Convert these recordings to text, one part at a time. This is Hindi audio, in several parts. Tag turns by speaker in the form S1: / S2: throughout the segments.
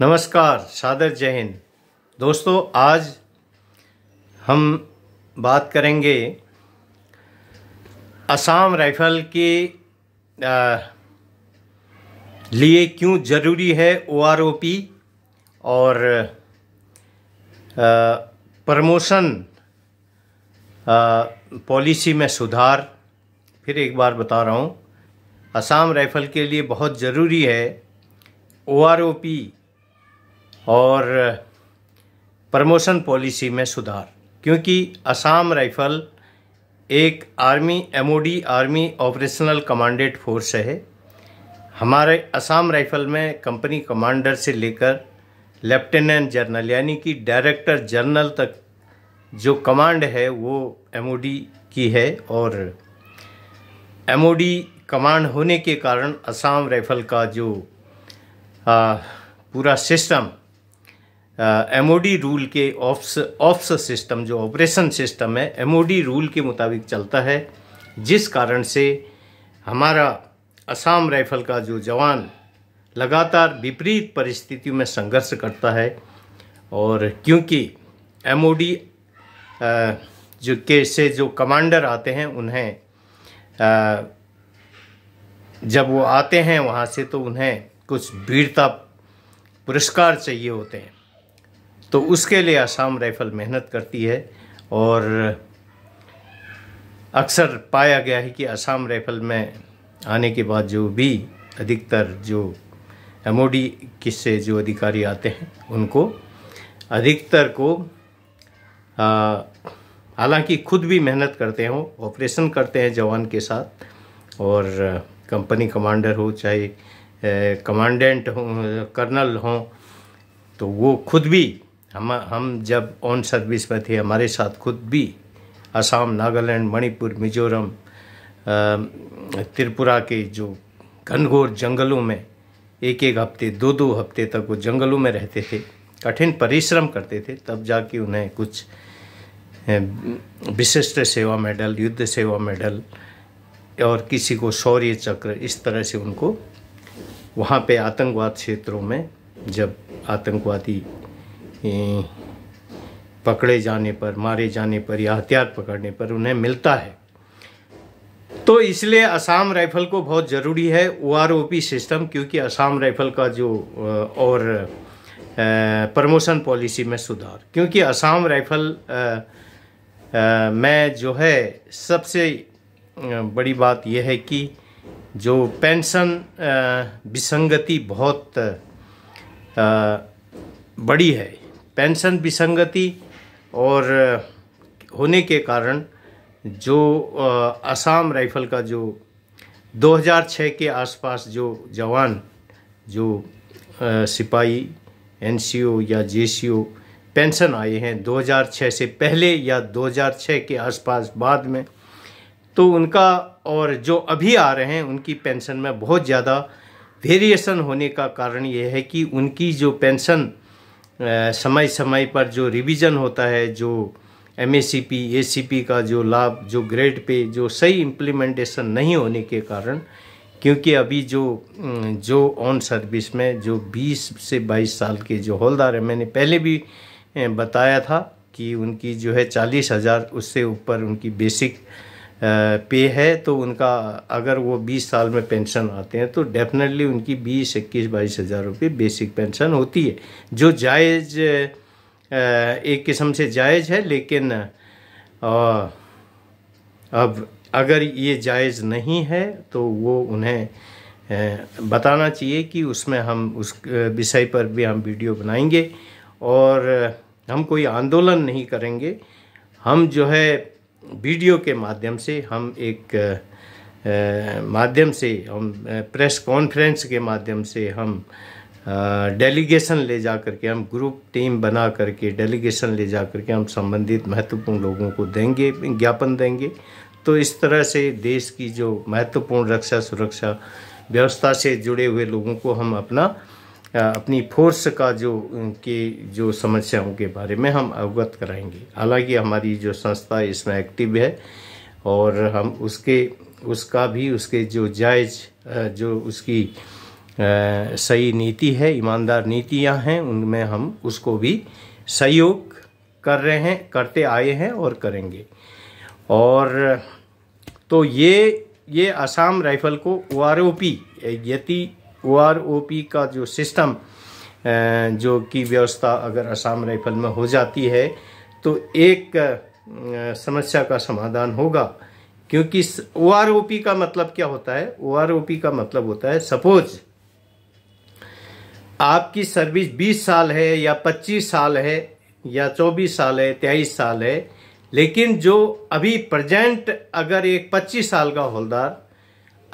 S1: नमस्कार सादर जय हिंद दोस्तों आज हम बात करेंगे असम राइफल के लिए क्यों ज़रूरी है ओआरओपी और प्रमोशन पॉलिसी में सुधार फिर एक बार बता रहा हूँ असम राइफल के लिए बहुत ज़रूरी है ओआरओपी और प्रमोशन पॉलिसी में सुधार क्योंकि असम राइफल एक army MOD army operational commanded force है हमारे असम राइफल में कंपनी कमांडर से लेकर लेफ्टिनेंट जनरल यानी कि डायरेक्टर जनरल तक जो कमांड है वो एमओडी की है और एमओडी कमांड होने के कारण असम राइफल का जो आ, पूरा सिस्टम एमओडी रूल के ऑफ्स ऑफ्स सिस्टम जो ऑपरेशन सिस्टम है एम रूल के मुताबिक चलता है जिस कारण से हमारा असम राइफल का जो जवान लगातार विपरीत परिस्थितियों में संघर्ष करता है और क्योंकि एमओडी जो के से जो कमांडर आते हैं उन्हें आ, जब वो आते हैं वहाँ से तो उन्हें कुछ वीरता पुरस्कार चाहिए होते हैं तो उसके लिए आसाम राइफल मेहनत करती है और अक्सर पाया गया है कि आसाम राइफल में आने के बाद जो भी अधिकतर जो एम किससे जो अधिकारी आते हैं उनको अधिकतर को हालांकि खुद भी मेहनत करते हों ऑपरेशन करते हैं जवान के साथ और कंपनी कमांडर हो चाहे कमांडेंट हो कर्नल हों तो वो खुद भी हम हम जब ऑन सर्विस में थे हमारे साथ खुद भी असम नागालैंड मणिपुर मिजोरम त्रिपुरा के जो घनघोर जंगलों में एक एक हफ्ते दो दो हफ्ते तक वो जंगलों में रहते थे कठिन परिश्रम करते थे तब जाके उन्हें कुछ विशिष्ट सेवा मेडल युद्ध सेवा मेडल और किसी को शौर्य चक्र इस तरह से उनको वहाँ पे आतंकवाद क्षेत्रों में जब आतंकवादी पकड़े जाने पर मारे जाने पर या हथियार पकड़ने पर उन्हें मिलता है तो इसलिए असम राइफल को बहुत ज़रूरी है ओ सिस्टम क्योंकि असम राइफल का जो और प्रमोशन पॉलिसी में सुधार क्योंकि असम राइफल में जो है सबसे बड़ी बात यह है कि जो पेंशन विसंगति बहुत बड़ी है पेंशन विसंगति और होने के कारण जो असम राइफल का जो 2006 के आसपास जो जवान जो सिपाही एनसीओ या जेसीओ पेंशन आए हैं 2006 से पहले या 2006 के आसपास बाद में तो उनका और जो अभी आ रहे हैं उनकी पेंशन में बहुत ज़्यादा वेरिएशन होने का कारण यह है कि उनकी जो पेंशन समय समय पर जो रिवीजन होता है जो एम पी का जो लाभ जो ग्रेड पे जो सही इम्प्लीमेंटेशन नहीं होने के कारण क्योंकि अभी जो जो ऑन सर्विस में जो 20 से 22 साल के जो हौलदार हैं मैंने पहले भी बताया था कि उनकी जो है चालीस हज़ार उससे ऊपर उनकी बेसिक पे है तो उनका अगर वो 20 साल में पेंशन आते हैं तो डेफिनेटली उनकी 20 इक्कीस बाईस हज़ार रुपये बेसिक पेंशन होती है जो जायज़ एक किस्म से जायज़ है लेकिन आ, अब अगर ये जायज़ नहीं है तो वो उन्हें बताना चाहिए कि उसमें हम उस विषय पर भी हम वीडियो बनाएंगे और हम कोई आंदोलन नहीं करेंगे हम जो है वीडियो के माध्यम से हम एक माध्यम से हम प्रेस कॉन्फ्रेंस के माध्यम से हम डेलीगेशन ले जा करके हम ग्रुप टीम बना करके डेलीगेशन ले जा करके हम संबंधित महत्वपूर्ण लोगों को देंगे ज्ञापन देंगे तो इस तरह से देश की जो महत्वपूर्ण रक्षा सुरक्षा व्यवस्था से जुड़े हुए लोगों को हम अपना अपनी फोर्स का जो की जो समस्याओं के बारे में हम अवगत कराएंगे हालांकि हमारी जो संस्था इसमें एक्टिव है और हम उसके उसका भी उसके जो जायज़ जो उसकी सही नीति है ईमानदार नीतियां हैं उनमें हम उसको भी सहयोग कर रहे हैं करते आए हैं और करेंगे और तो ये ये असम राइफल को ओ आर ओ पी यति ओ का जो सिस्टम जो की व्यवस्था अगर असम राइफल में हो जाती है तो एक समस्या का समाधान होगा क्योंकि ओ का मतलब क्या होता है ओ का मतलब होता है सपोज आपकी सर्विस 20 साल है या 25 साल है या 24 साल है तेईस साल है लेकिन जो अभी प्रेजेंट अगर एक 25 साल का होलदार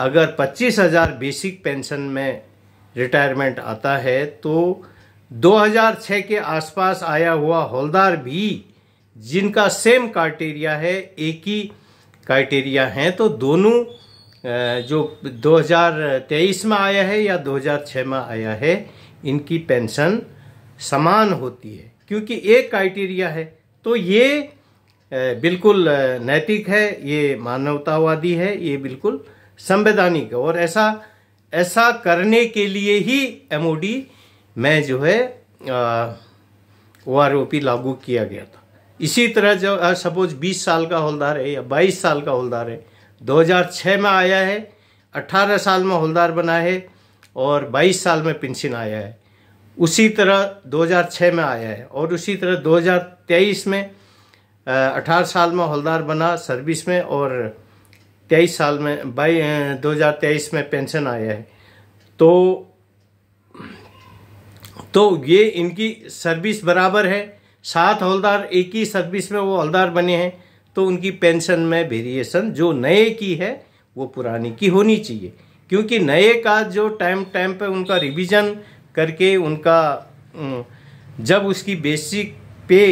S1: अगर पच्चीस हज़ार बेसिक पेंशन में रिटायरमेंट आता है तो 2006 के आसपास आया हुआ हौलदार भी जिनका सेम क्राइटेरिया है एक ही क्राइटेरिया हैं तो दोनों जो 2023 में आया है या 2006 में आया है इनकी पेंशन समान होती है क्योंकि एक क्राइटेरिया है तो ये बिल्कुल नैतिक है ये मानवतावादी है ये बिल्कुल संवैधानिक और ऐसा ऐसा करने के लिए ही एमओडी में जो है ओ आर ओ पी लागू किया गया था इसी तरह जो सपोज 20 साल का होल्दार है या 22 साल का होल्दार है 2006 में आया है 18 साल में होल्दार बना है और 22 साल में पेंशन आया है उसी तरह 2006 में आया है और उसी तरह 2023 में 18 साल में हलदार बना सर्विस में और तेईस साल में बाई दो हज़ार तेईस में पेंशन आया है तो तो ये इनकी सर्विस बराबर है सात हौलदार एक ही सर्विस में वो हवलदार बने हैं तो उनकी पेंशन में वेरिएशन जो नए की है वो पुरानी की होनी चाहिए क्योंकि नए का जो टाइम टाइम पे उनका रिवीजन करके उनका जब उसकी बेसिक पे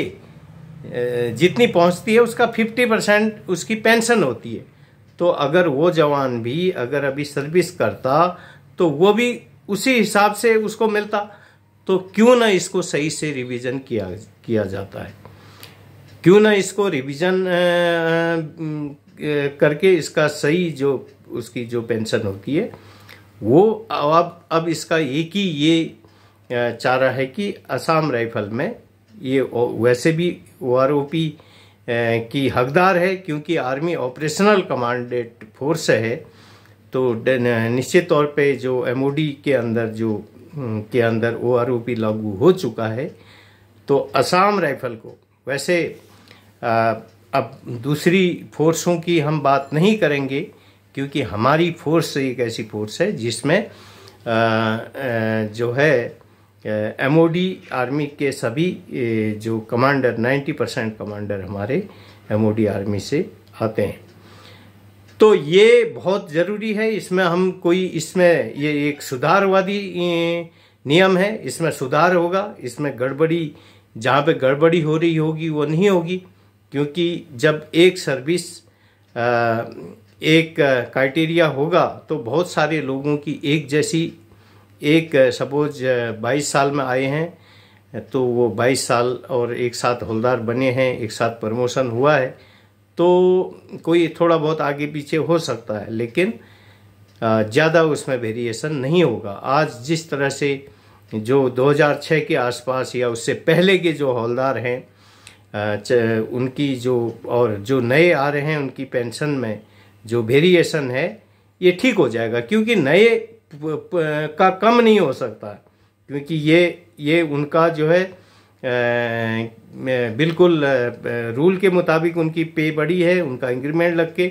S1: जितनी पहुंचती है उसका फिफ्टी परसेंट उसकी पेंशन होती है तो अगर वो जवान भी अगर अभी सर्विस करता तो वो भी उसी हिसाब से उसको मिलता तो क्यों ना इसको सही से रिवीजन किया किया जाता है क्यों ना इसको रिवीजन करके इसका सही जो उसकी जो पेंशन होती है वो अब अब इसका एक ही ये चारा है कि असम राइफल में ये वैसे भी ओ आर ओ पी की हकदार है क्योंकि आर्मी ऑपरेशनल कमांडेड फोर्स है तो निश्चित तौर पे जो एमओडी के अंदर जो के अंदर ओ लागू हो चुका है तो असम राइफल को वैसे आ, अब दूसरी फोर्सों की हम बात नहीं करेंगे क्योंकि हमारी फोर्स एक ऐसी फोर्स है जिसमें आ, आ, जो है एमओडी आर्मी के सभी जो कमांडर 90 परसेंट कमांडर हमारे एमओडी आर्मी से आते हैं तो ये बहुत ज़रूरी है इसमें हम कोई इसमें ये एक सुधारवादी नियम है इसमें सुधार होगा इसमें गड़बड़ी जहाँ पे गड़बड़ी हो रही होगी वो नहीं होगी क्योंकि जब एक सर्विस एक क्राइटेरिया होगा तो बहुत सारे लोगों की एक जैसी एक सपोज 22 साल में आए हैं तो वो 22 साल और एक साथ होलदार बने हैं एक साथ प्रमोशन हुआ है तो कोई थोड़ा बहुत आगे पीछे हो सकता है लेकिन ज़्यादा उसमें वेरिएशन नहीं होगा आज जिस तरह से जो 2006 के आसपास या उससे पहले के जो हौलदार हैं उनकी जो और जो नए आ रहे हैं उनकी पेंशन में जो वेरिएशन है ये ठीक हो जाएगा क्योंकि नए का कम नहीं हो सकता क्योंकि ये ये उनका जो है बिल्कुल रूल के मुताबिक उनकी पे बड़ी है उनका इंक्रीमेंट लग के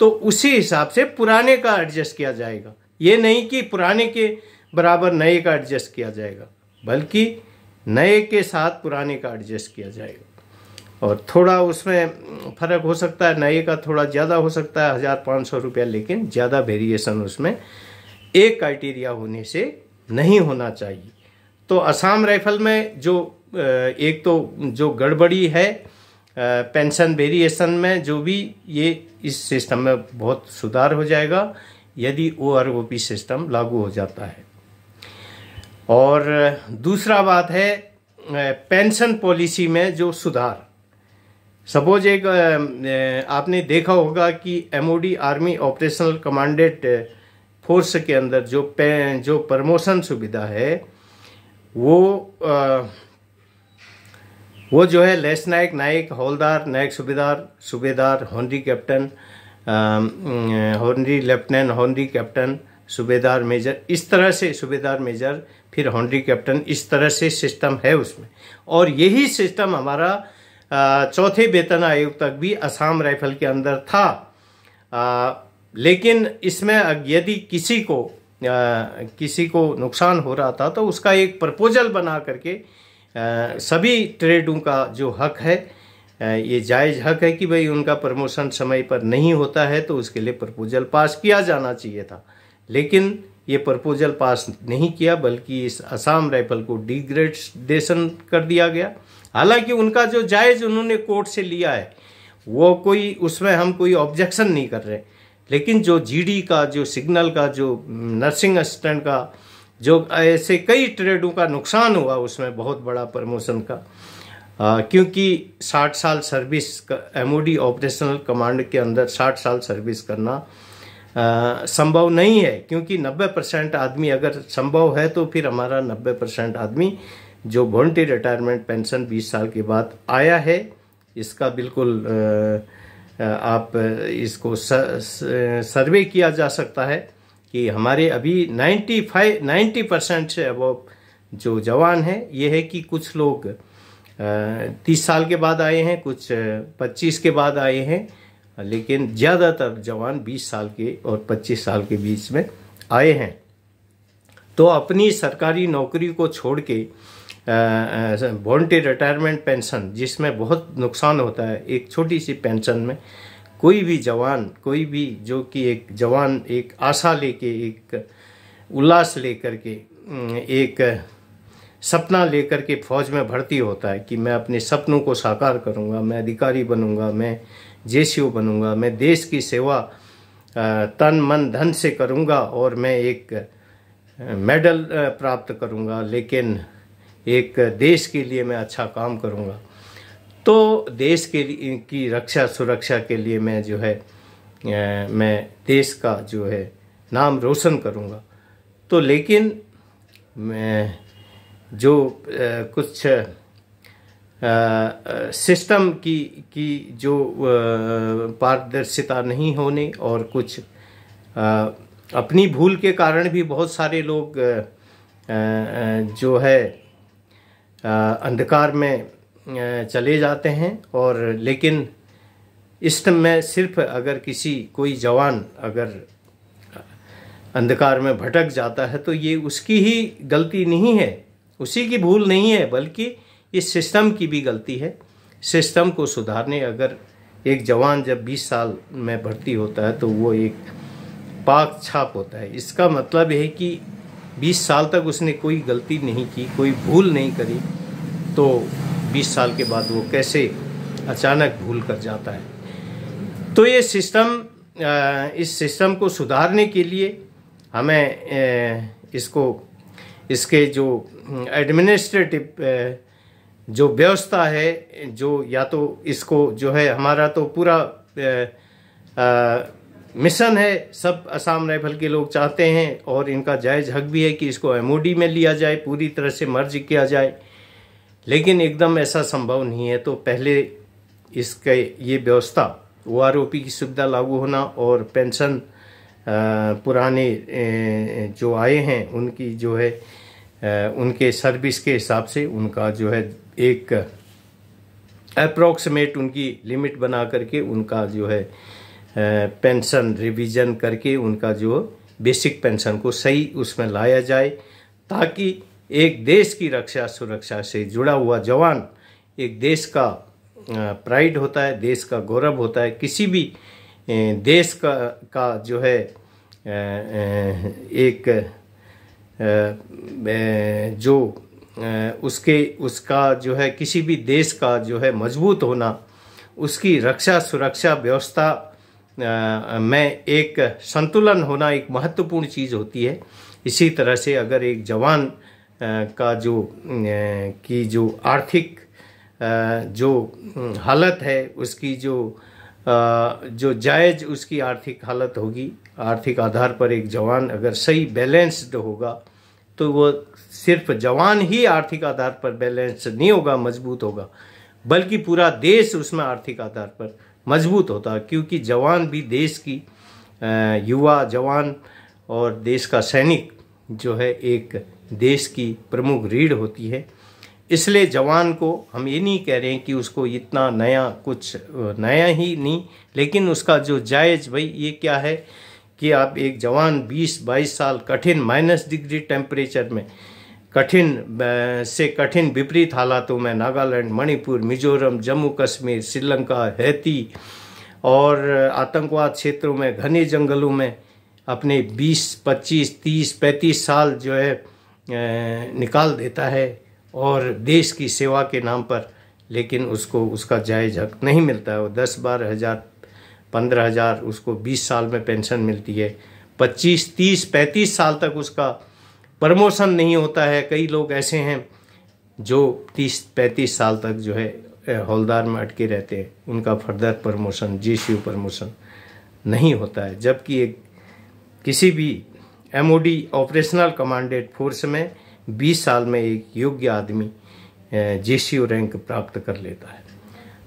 S1: तो उसी हिसाब से पुराने का एडजस्ट किया जाएगा ये नहीं कि पुराने के बराबर नए का एडजस्ट किया जाएगा बल्कि नए के साथ पुराने का एडजस्ट किया जाएगा और थोड़ा उसमें फ़र्क हो सकता है नए का थोड़ा ज़्यादा हो सकता है हज़ार पाँच सौ रुपया लेकिन ज़्यादा वेरिएशन उसमें एक क्राइटेरिया होने से नहीं होना चाहिए तो असम राइफल में जो एक तो जो गड़बड़ी है पेंशन वेरिएशन में जो भी ये इस सिस्टम में बहुत सुधार हो जाएगा यदि O R O P system लागू हो जाता है और दूसरा बात है पेंशन पॉलिसी में जो सुधार सपोज एक आपने देखा होगा कि MOD army operational commanded force के अंदर जो पे जो प्रमोशन सुविधा है वो आ, वो जो है लेस नायक नायक हौलदार नायक सूबेदार सूबेदार हॉन्डी कैप्टन हॉन्डी लेफ्टिनेंट हॉन्डी कैप्टन सूबेदार मेजर इस तरह से सूबेदार मेजर फिर हॉन्डी कैप्टन इस तरह से सिस्टम है उसमें और यही सिस्टम हमारा चौथे वेतन आयोग तक भी असम राइफल के अंदर था लेकिन इसमें यदि किसी को आ, किसी को नुकसान हो रहा था तो उसका एक प्रपोजल बना करके आ, सभी ट्रेडों का जो हक है ये जायज़ हक है कि भाई उनका प्रमोशन समय पर नहीं होता है तो उसके लिए प्रपोजल पास किया जाना चाहिए था लेकिन ये प्रपोजल पास नहीं किया बल्कि इस असम राइफल को डिग्रेडेशन कर दिया गया हालांकि उनका जो जायज़ उन्होंने कोर्ट से लिया है वो कोई उसमें हम कोई ऑब्जेक्शन नहीं कर रहे लेकिन जो जीडी का जो सिग्नल का जो नर्सिंग mm, असिस्टेंट का जो ऐसे कई ट्रेडों का नुकसान हुआ उसमें बहुत बड़ा प्रमोशन का आ, क्योंकि 60 साल सर्विस एमओडी ऑपरेशनल कमांड के अंदर 60 साल सर्विस करना आ, संभव नहीं है क्योंकि 90 परसेंट आदमी अगर संभव है तो फिर हमारा 90 परसेंट आदमी जो वॉन्टी रिटायरमेंट पेंशन 20 साल के बाद आया है इसका बिल्कुल आ, आप इसको सर्वे किया जा सकता है कि हमारे अभी 95 90 परसेंट से अब जो जवान हैं ये है कि कुछ लोग तीस साल के बाद आए हैं कुछ पच्चीस के बाद आए हैं लेकिन ज़्यादातर जवान बीस साल के और पच्चीस साल के बीच में आए हैं तो अपनी सरकारी नौकरी को छोड़ के वॉल्टी रिटायरमेंट पेंशन जिसमें बहुत नुकसान होता है एक छोटी सी पेंशन में कोई भी जवान कोई भी जो कि एक जवान एक आशा लेके एक उल्लास लेकर के एक सपना लेकर के फौज में भर्ती होता है कि मैं अपने सपनों को साकार करूंगा मैं अधिकारी बनूंगा मैं जे बनूंगा मैं देश की सेवा तन मन धन से करूंगा और मैं एक मेडल प्राप्त करूंगा लेकिन एक देश के लिए मैं अच्छा काम करूँगा तो देश के लिए की रक्षा सुरक्षा के लिए मैं जो है मैं देश का जो है नाम रोशन करूँगा तो लेकिन मैं जो कुछ सिस्टम की की जो पारदर्शिता नहीं होने और कुछ अपनी भूल के कारण भी बहुत सारे लोग जो है अंधकार में चले जाते हैं और लेकिन इस में सिर्फ अगर किसी कोई जवान अगर अंधकार में भटक जाता है तो ये उसकी ही गलती नहीं है उसी की भूल नहीं है बल्कि इस सिस्टम की भी गलती है सिस्टम को सुधारने अगर एक जवान जब 20 साल में भर्ती होता है तो वो एक पाक छाप होता है इसका मतलब है कि बीस साल तक उसने कोई गलती नहीं की कोई भूल नहीं करी तो बीस साल के बाद वो कैसे अचानक भूल कर जाता है तो ये सिस्टम इस सिस्टम को सुधारने के लिए हमें इसको इसके जो एडमिनिस्ट्रेटिव जो व्यवस्था है जो या तो इसको जो है हमारा तो पूरा मिशन है सब असम राइफल के लोग चाहते हैं और इनका जायज़ हक भी है कि इसको एम में लिया जाए पूरी तरह से मर्ज किया जाए लेकिन एकदम ऐसा संभव नहीं है तो पहले इसके ये व्यवस्था ओ आर ओ पी की सुविधा लागू होना और पेंशन पुराने जो आए हैं उनकी जो है उनके सर्विस के हिसाब से उनका जो है एक अप्रोक्सीमेट उनकी लिमिट बना करके उनका जो है पेंशन रिवीजन करके उनका जो बेसिक पेंशन को सही उसमें लाया जाए ताकि एक देश की रक्षा सुरक्षा से जुड़ा हुआ जवान एक देश का प्राइड होता है देश का गौरव होता है किसी भी देश का का जो है एक जो उसके उसका जो है किसी भी देश का जो है मजबूत होना उसकी रक्षा सुरक्षा व्यवस्था में एक संतुलन होना एक महत्वपूर्ण चीज़ होती है इसी तरह से अगर एक जवान का जो की जो आर्थिक जो हालत है उसकी जो जो जायज़ उसकी आर्थिक हालत होगी आर्थिक आधार पर एक जवान अगर सही बैलेंस्ड होगा तो वो सिर्फ जवान ही आर्थिक आधार पर बैलेंस नहीं होगा मजबूत होगा बल्कि पूरा देश उसमें आर्थिक आधार पर मजबूत होता है क्योंकि जवान भी देश की युवा जवान और देश का सैनिक जो है एक देश की प्रमुख रीढ़ होती है इसलिए जवान को हम ये नहीं कह रहे हैं कि उसको इतना नया कुछ नया ही नहीं लेकिन उसका जो जायज़ भाई ये क्या है कि आप एक जवान 20-22 साल कठिन माइनस डिग्री टेम्परेचर में कठिन से कठिन विपरीत हालातों में नागालैंड मणिपुर मिजोरम जम्मू कश्मीर श्रीलंका हैती और आतंकवाद क्षेत्रों में घने जंगलों में अपने 20, 25, 30, 35 साल जो है निकाल देता है और देश की सेवा के नाम पर लेकिन उसको उसका जायज हक नहीं मिलता है वो दस बारह हज़ार पंद्रह हज़ार उसको बीस साल में पेंशन मिलती है पच्चीस तीस पैंतीस साल तक उसका प्रमोशन नहीं होता है कई लोग ऐसे हैं जो तीस पैंतीस साल तक जो है हौलदार में अटके रहते हैं उनका further promotion G C promotion नहीं होता है जबकि एक किसी भी एमओडी ऑपरेशनल कमांडेड फोर्स में 20 साल में एक योग्य आदमी जे सी रैंक प्राप्त कर लेता है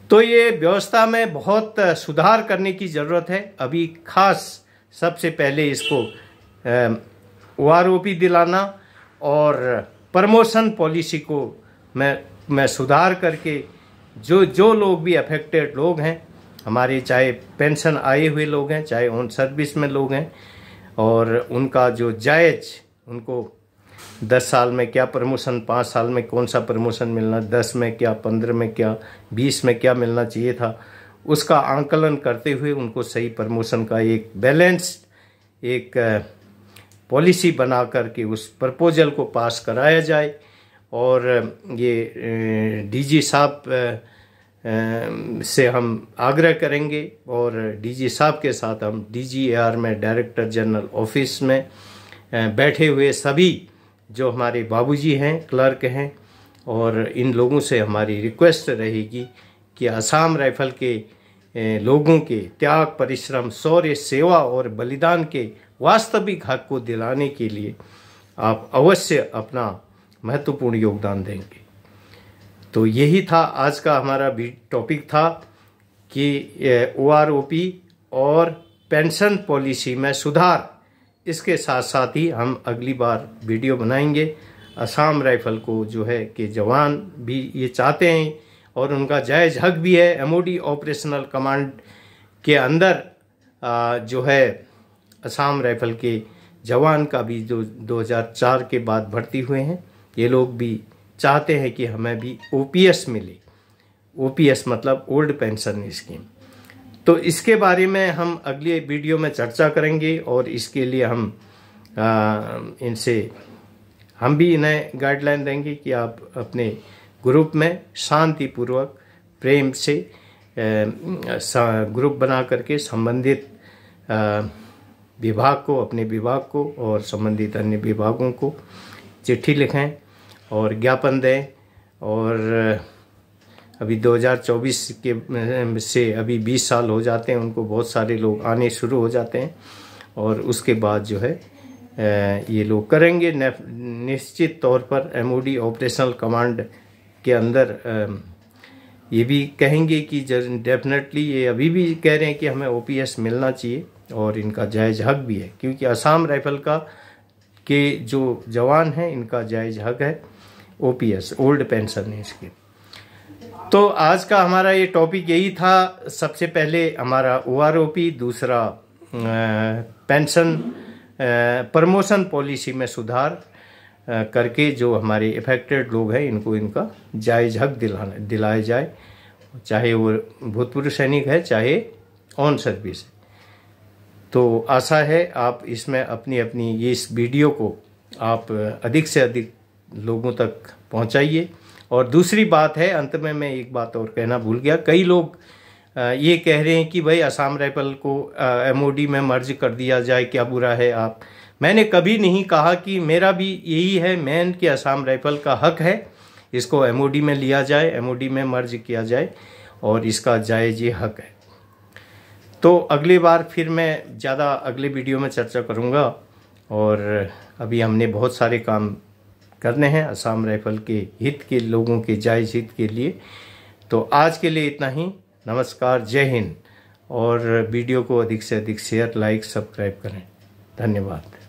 S1: तो ये व्यवस्था में बहुत सुधार करने की ज़रूरत है अभी खास सबसे पहले इसको ओ दिलाना और प्रमोशन पॉलिसी को मैं मैं सुधार करके जो जो लोग भी अफेक्टेड लोग हैं हमारे चाहे पेंशन आए हुए लोग हैं चाहे ऑन सर्विस में लोग हैं और उनका जो जायज उनको दस साल में क्या प्रमोशन पाँच साल में कौन सा प्रमोशन मिलना दस में क्या पंद्रह में क्या बीस में क्या मिलना चाहिए था उसका आंकलन करते हुए उनको सही प्रमोशन का एक बैलेंस एक पॉलिसी बना करके उस प्रपोजल को पास कराया जाए और ये डीजी साहब से हम आग्रह करेंगे और डीजी साहब के साथ हम डीजीआर में डायरेक्टर जनरल ऑफिस में बैठे हुए सभी जो हमारे बाबूजी हैं क्लर्क हैं और इन लोगों से हमारी रिक्वेस्ट रहेगी कि असम राइफल के लोगों के त्याग परिश्रम शौर्य सेवा और बलिदान के वास्तविक हक को दिलाने के लिए आप अवश्य अपना महत्वपूर्ण योगदान देंगे तो यही था आज का हमारा भी टॉपिक था कि ओ आर ओ पी और पेंशन पॉलिसी में सुधार इसके साथ साथ ही हम अगली बार वीडियो बनाएंगे असम राइफल को जो है कि जवान भी ये चाहते हैं और उनका जायज़ हक भी है एमओडी ऑपरेशनल कमांड के अंदर जो है असम राइफल के जवान का भी जो 2004 के बाद भर्ती हुए हैं ये लोग भी चाहते हैं कि हमें भी ओ मिले ओ मतलब ओल्ड पेंशन स्कीम तो इसके बारे में हम अगले वीडियो में चर्चा करेंगे और इसके लिए हम इनसे हम भी इन्हें गाइडलाइन देंगे कि आप अपने ग्रुप में शांतिपूर्वक प्रेम से ग्रुप बना करके संबंधित विभाग को अपने विभाग को और संबंधित अन्य विभागों को चिट्ठी लिखें और ज्ञापन दें और अभी 2024 के से अभी 20 साल हो जाते हैं उनको बहुत सारे लोग आने शुरू हो जाते हैं और उसके बाद जो है ये लोग करेंगे निश्चित तौर पर एमओडी ऑपरेशनल कमांड के अंदर ये भी कहेंगे कि डेफिनेटली ये अभी भी कह रहे हैं कि हमें ओपीएस मिलना चाहिए और इनका जायज़ हक भी है क्योंकि असम राइफल का के जो जवान हैं इनका जायज़ हक है O P S old pension है इसकी तो आज का हमारा ये टॉपिक यही था सबसे पहले हमारा ओ आर ओ पी दूसरा पेंशन प्रमोशन पॉलिसी में सुधार करके जो हमारे इफेक्टेड लोग हैं इनको इनका जायज हक दिलाना दिलाया जाए चाहे वो भूतपूर्व सैनिक है चाहे ऑन सर्विस है तो आशा है आप इसमें अपनी अपनी ये इस वीडियो को आप अधिक से अधिक लोगों तक पहुंचाइए और दूसरी बात है अंत में मैं एक बात और कहना भूल गया कई लोग ये कह रहे हैं कि भाई असम राइफल को एमओडी में मर्ज कर दिया जाए क्या बुरा है आप मैंने कभी नहीं कहा कि मेरा भी यही है मैन कि असम राइफल का हक है इसको एमओडी में लिया जाए एमओडी में मर्ज किया जाए और इसका जायज ये हक है तो अगली बार फिर मैं ज़्यादा अगले वीडियो में चर्चा करूँगा और अभी हमने बहुत सारे काम करने हैं असम राइफल के हित के लोगों के जायज़ हित के लिए तो आज के लिए इतना ही नमस्कार जय हिंद और वीडियो को अधिक से अधिक शेयर लाइक सब्सक्राइब करें धन्यवाद